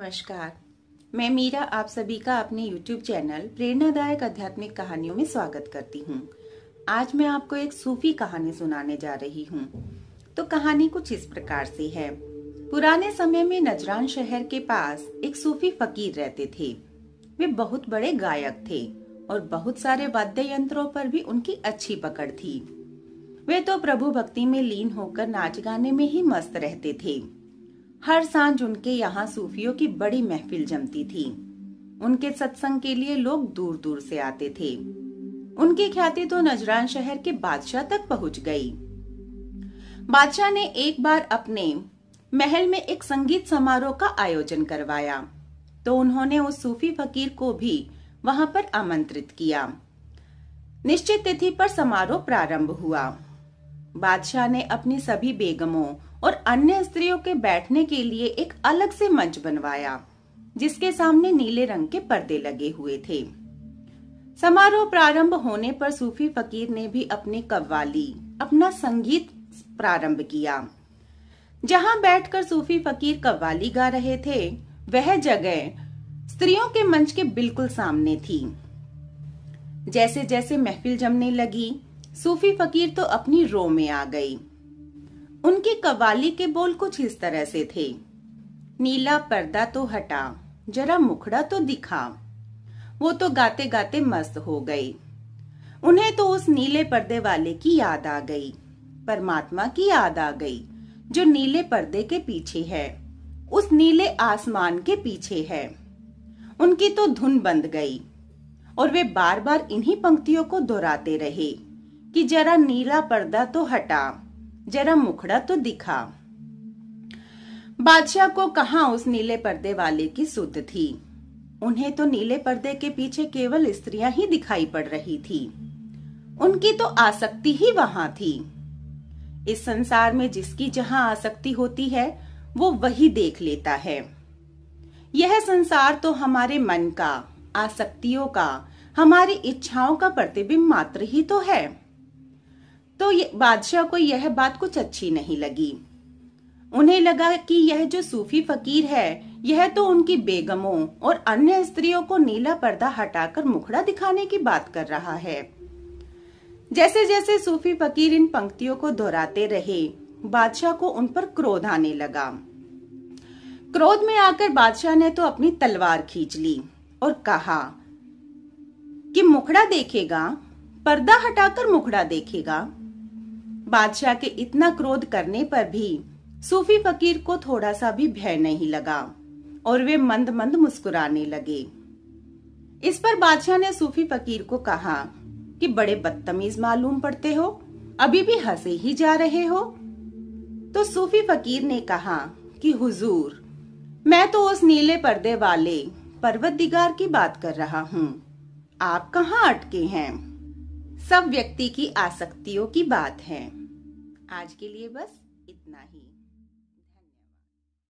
नमस्कार मैं मीरा आप सभी का अपने YouTube चैनल प्रेरणादायक आध्यात्मिक कहानियों में स्वागत करती हूँ आज मैं आपको एक सूफी कहानी सुनाने जा रही हूँ तो कहानी कुछ इस प्रकार से है पुराने समय में नजरान शहर के पास एक सूफी फकीर रहते थे वे बहुत बड़े गायक थे और बहुत सारे वाद्य यंत्रों पर भी उनकी अच्छी पकड़ थी वे तो प्रभु भक्ति में लीन होकर नाच गाने में ही मस्त रहते थे हर सांझ उनके यहाँ सूफियों की बड़ी महफिल जमती थी उनके सत्संग के लिए लोग दूर दूर से आते थे उनकी ख्याति तो नजरान शहर के बादशाह तक पहुंच गई बादशाह ने एक बार अपने महल में एक संगीत समारोह का आयोजन करवाया तो उन्होंने उस सूफी फकीर को भी वहां पर आमंत्रित किया निश्चित तिथि पर समारोह प्रारंभ हुआ बादशाह ने अपनी सभी बेगमों और अन्य स्त्रियों के बैठने के लिए एक अलग से मंच बनवाया जिसके सामने नीले रंग के पर्दे लगे हुए थे समारोह प्रारंभ होने पर सूफी फकीर ने भी अपनी कव्वाली अपना संगीत प्रारंभ किया जहां बैठकर सूफी फकीर कव्वाली गा रहे थे वह जगह स्त्रियों के मंच के बिल्कुल सामने थी जैसे जैसे महफिल जमने लगी सूफी फकीर तो अपनी रो में आ गई उनके कवाली के बोल कुछ इस तरह से थे नीला पर्दा तो हटा जरा मुखड़ा तो दिखा वो तो गाते गाते मस्त हो गए उन्हें तो उस नीले पर्दे वाले की याद आ गई परमात्मा की याद आ गई जो नीले पर्दे के पीछे है उस नीले आसमान के पीछे है उनकी तो धुन बंद गई और वे बार बार इन्हीं पंक्तियों को दोहराते रहे कि जरा नीला पर्दा तो हटा जरा मुखड़ा तो दिखा बादशाह को कहा उस नीले पर्दे वाले की सुध थी उन्हें तो नीले पर्दे के पीछे केवल स्त्रियां ही दिखाई पड़ रही थी उनकी तो आसक्ति ही वहां थी इस संसार में जिसकी जहां आसक्ति होती है वो वही देख लेता है यह संसार तो हमारे मन का आसक्तियों का हमारी इच्छाओं का प्रतिबिंब मात्र ही तो है तो बादशाह को यह बात कुछ अच्छी नहीं लगी उन्हें लगा कि यह जो सूफी फकीर है यह तो उनकी बेगमों और अन्य स्त्रियों को नीला पर्दा हटाकर मुखड़ा दिखाने की बात कर रहा है जैसे जैसे सूफी फकीर इन पंक्तियों को दोहराते रहे बादशाह को उन पर क्रोध आने लगा क्रोध में आकर बादशाह ने तो अपनी तलवार खींच ली और कहा कि मुखड़ा देखेगा पर्दा हटाकर मुखड़ा देखेगा बादशाह के इतना क्रोध करने पर भी सूफी फकीर को थोड़ा सा भी भय नहीं लगा और वे मंद मंद मुस्कुराने लगे इस पर बादशाह ने सूफी फकीर को कहा कि बड़े बदतमीज मालूम पड़ते हो अभी भी हंसे ही जा रहे हो तो सूफी फकीर ने कहा कि हुजूर मैं तो उस नीले पर्दे वाले पर्वत दिगार की बात कर रहा हूँ आप कहाँ अटके हैं सब व्यक्ति की आसक्तियों की बात है आज के लिए बस इतना ही